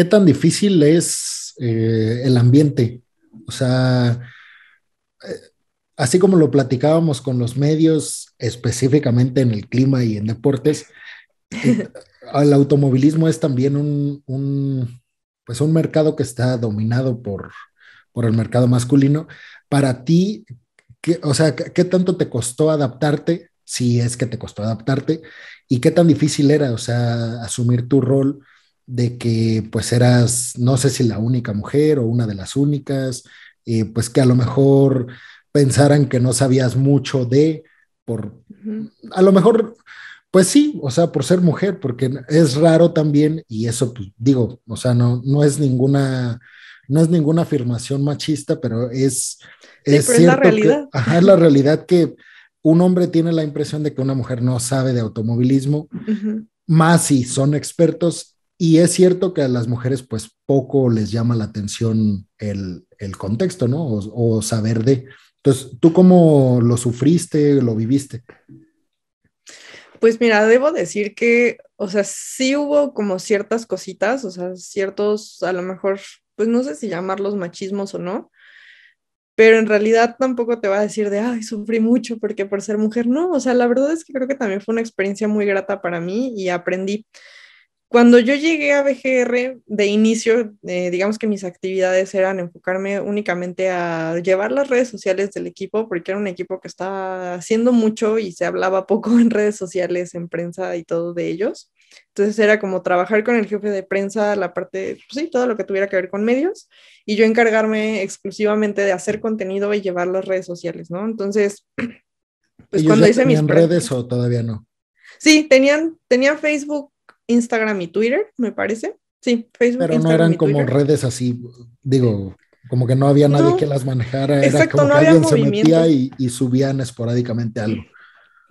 ¿Qué tan difícil es eh, el ambiente? O sea, eh, así como lo platicábamos con los medios, específicamente en el clima y en deportes, el automovilismo es también un, pues un mercado que está dominado por, el mercado masculino. Para ti, ¿qué, o sea, tanto te costó adaptarte? Si es que te costó adaptarte, y qué tan difícil era, o sea, asumir tu rol de que pues eras, no sé si la única mujer o una de las únicas, eh, pues que a lo mejor pensaran que no sabías mucho de, por, a lo mejor, pues sí, o sea, por ser mujer, porque es raro también, y eso pues, digo, o sea, no, no es ninguna, no es ninguna afirmación machista, pero es, es, cierto la realidad. Que, es la realidad que un hombre tiene la impresión de que una mujer no sabe de automovilismo, más si son expertos y es cierto que a las mujeres pues poco les llama la atención el, contexto, ¿no? O, o, saber de. Entonces, ¿tú cómo lo sufriste, lo viviste? Pues mira, debo decir que, o sea, sí hubo como ciertas cositas, o sea, ciertos, a lo mejor, pues no sé si llamarlos machismos o no, pero en realidad tampoco te va a decir de, ay, sufrí mucho porque por ser mujer, no, o sea, la verdad es que creo que también fue una experiencia muy grata para mí y aprendí. Cuando yo llegué a BGR, de inicio, eh, digamos que mis actividades eran enfocarme únicamente a llevar las redes sociales del equipo, porque era un equipo que estaba haciendo mucho y se hablaba poco en redes sociales, en prensa y todo de ellos. Entonces era como trabajar con el jefe de prensa, la parte, pues sí, todo lo que tuviera que ver con medios, y yo encargarme exclusivamente de hacer contenido y llevar las redes sociales, ¿no? Entonces, pues cuando hice mis... ¿Tenían redes o todavía no? Sí, tenían, tenían Facebook, Instagram y Twitter, me parece. Sí, Facebook. Pero no eran como redes así, digo, como que no había nadie que las manejara. Exacto, no que había alguien movimiento. y, subían esporádicamente algo.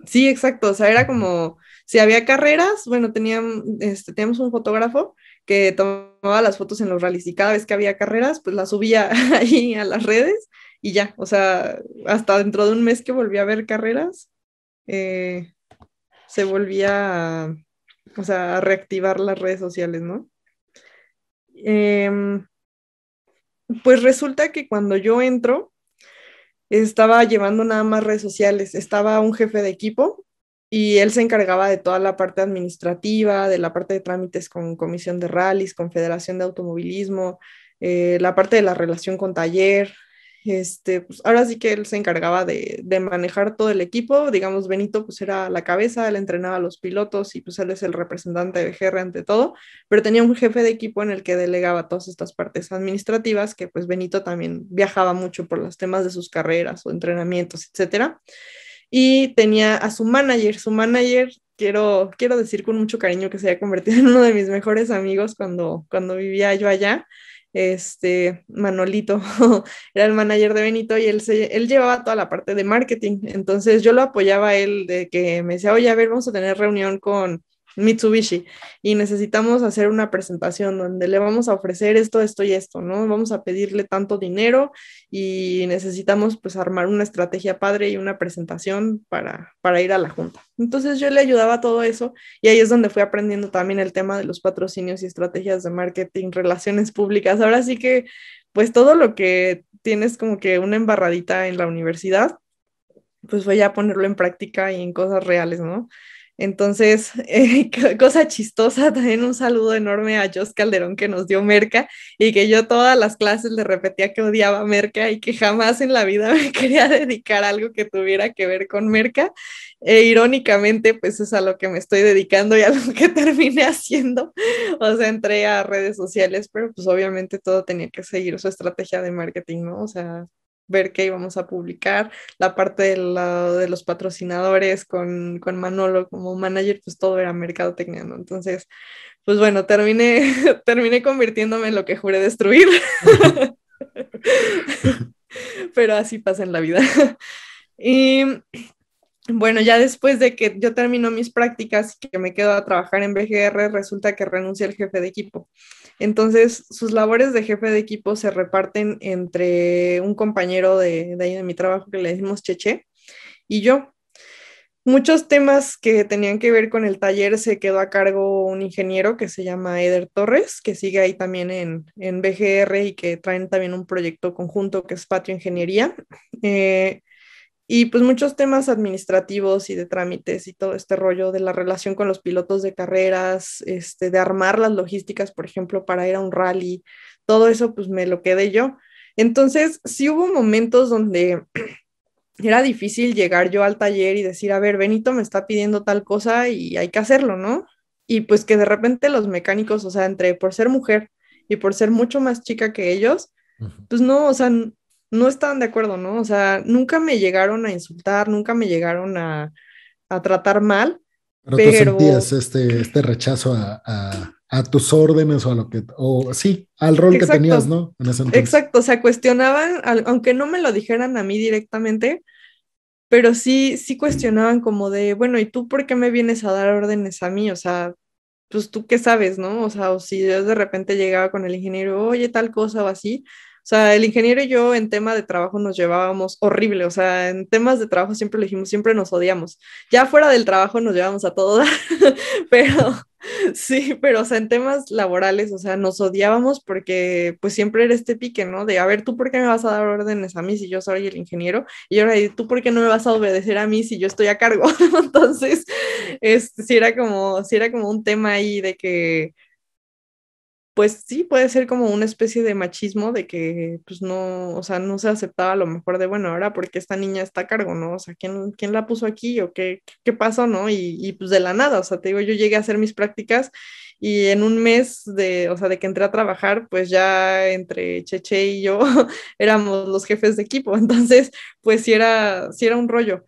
Sí, exacto. O sea, era como si había carreras, bueno, tenían, este, teníamos un fotógrafo que tomaba las fotos en los rallies y cada vez que había carreras, pues las subía ahí a las redes y ya. O sea, hasta dentro de un mes que volví a ver carreras, eh, se volvía o sea, reactivar las redes sociales, ¿no? Em, pues resulta que cuando yo entro, estaba llevando nada más redes sociales, estaba un jefe de equipo y él se encargaba de toda la parte administrativa, de la parte de trámites con comisión de rallies, con federación de automovilismo, eh, la parte de la relación con taller, este, pues ahora sí que él se encargaba de, manejar todo el equipo, digamos, Benito pues era la cabeza, él entrenaba a los pilotos y pues él es el representante de GR ante todo, pero tenía un jefe de equipo en el que delegaba todas estas partes administrativas, que pues Benito también viajaba mucho por los temas de sus carreras o entrenamientos, etcétera. Y tenía a su manager, su manager quiero, quiero decir con mucho cariño que se había convertido en uno de mis mejores amigos cuando, cuando vivía yo allá este, Manolito era el manager de Benito y él, se, él llevaba toda la parte de marketing. Entonces yo lo apoyaba él de que me decía, oye, a ver, vamos a tener reunión con Mitsubishi y necesitamos hacer una presentación donde le vamos a ofrecer esto, esto y esto, ¿no? Vamos a pedirle tanto dinero y necesitamos pues armar una estrategia padre y una presentación para, para ir a la junta. Entonces yo le ayudaba a todo eso y ahí es donde fui aprendiendo también el tema de los patrocinios y estrategias de marketing, relaciones públicas. Ahora sí que pues todo lo que tienes como que una embarradita en la universidad, pues voy a ponerlo en práctica y en cosas reales, ¿no? Entonces, eh, cosa chistosa, también un saludo enorme a Jos Calderón que nos dio Merca y que yo todas las clases le repetía que odiaba Merca y que jamás en la vida me quería dedicar a algo que tuviera que ver con Merca. E irónicamente, pues es a lo que me estoy dedicando y a lo que terminé haciendo. O sea, entré a redes sociales, pero pues obviamente todo tenía que seguir su estrategia de marketing, ¿no? O sea, ver qué íbamos a publicar, la parte de, de los patrocinadores con, Manolo como manager, pues todo era mercadotecnia, Entonces, pues bueno, terminé, terminé convirtiéndome en lo que juré destruir. Pero así pasa en la vida. Y bueno, ya después de que yo termino mis prácticas y que me quedo a trabajar en BGR, resulta que renuncia el jefe de equipo. Entonces, sus labores de jefe de equipo se reparten entre un compañero de, ahí de mi trabajo que le decimos Cheche y yo. Muchos temas que tenían que ver con el taller se quedó a cargo un ingeniero que se llama Eder Torres, que sigue ahí también en, en BGR y que traen también un proyecto conjunto que es Patio Ingeniería. Eh, y pues muchos temas administrativos y de trámites y todo este rollo de la relación con los pilotos de carreras, este, de armar las logísticas, por ejemplo, para ir a un rally, todo eso pues me lo quedé yo. Entonces, sí hubo momentos donde era difícil llegar yo al taller y decir, a ver, Benito me está pidiendo tal cosa y hay que hacerlo, ¿no? Y pues que de repente los mecánicos, o sea, entre por ser mujer y por ser mucho más chica que ellos, pues no, o sea, no estaban de acuerdo, ¿no? O sea, nunca me llegaron a insultar, nunca me llegaron a, tratar mal. Pero, Tú sentías este, este rechazo a, tus órdenes o a lo que, o sí, al rol que tenías, ¿no? Exacto, o sea, cuestionaban, aunque no me lo dijeran a mí directamente, pero sí, sí cuestionaban como de, bueno, ¿y tú por qué me vienes a dar órdenes a mí? O sea, pues tú qué sabes, ¿no? O sea, o si yo de repente llegaba con el ingeniero, oye, tal cosa o así, o sea, el ingeniero y yo en tema de trabajo nos llevábamos horrible, o sea, en temas de trabajo siempre lo siempre nos odiamos. Ya fuera del trabajo nos llevamos a todo, pero sí, pero o sea, en temas laborales, o sea, nos odiábamos porque pues siempre era este pique, ¿no? De, a ver, ¿tú por qué me vas a dar órdenes a mí si yo soy el ingeniero? Y ahora, ¿tú por qué no me vas a obedecer a mí si yo estoy a cargo? Entonces, este, era como, sí era como un tema ahí de que pues sí, puede ser como una especie de machismo de que, pues no, o sea, no se aceptaba a lo mejor de, bueno, ahora porque esta niña está a cargo, ¿no? O sea, ¿quién, quién la puso aquí o qué, qué pasó, ¿no? Y, y, pues de la nada, o sea, te digo, yo llegué a hacer mis prácticas y en un mes de, o sea, de que entré a trabajar, pues ya entre Cheche y yo éramos los jefes de equipo, entonces, pues sí era, sí era un rollo.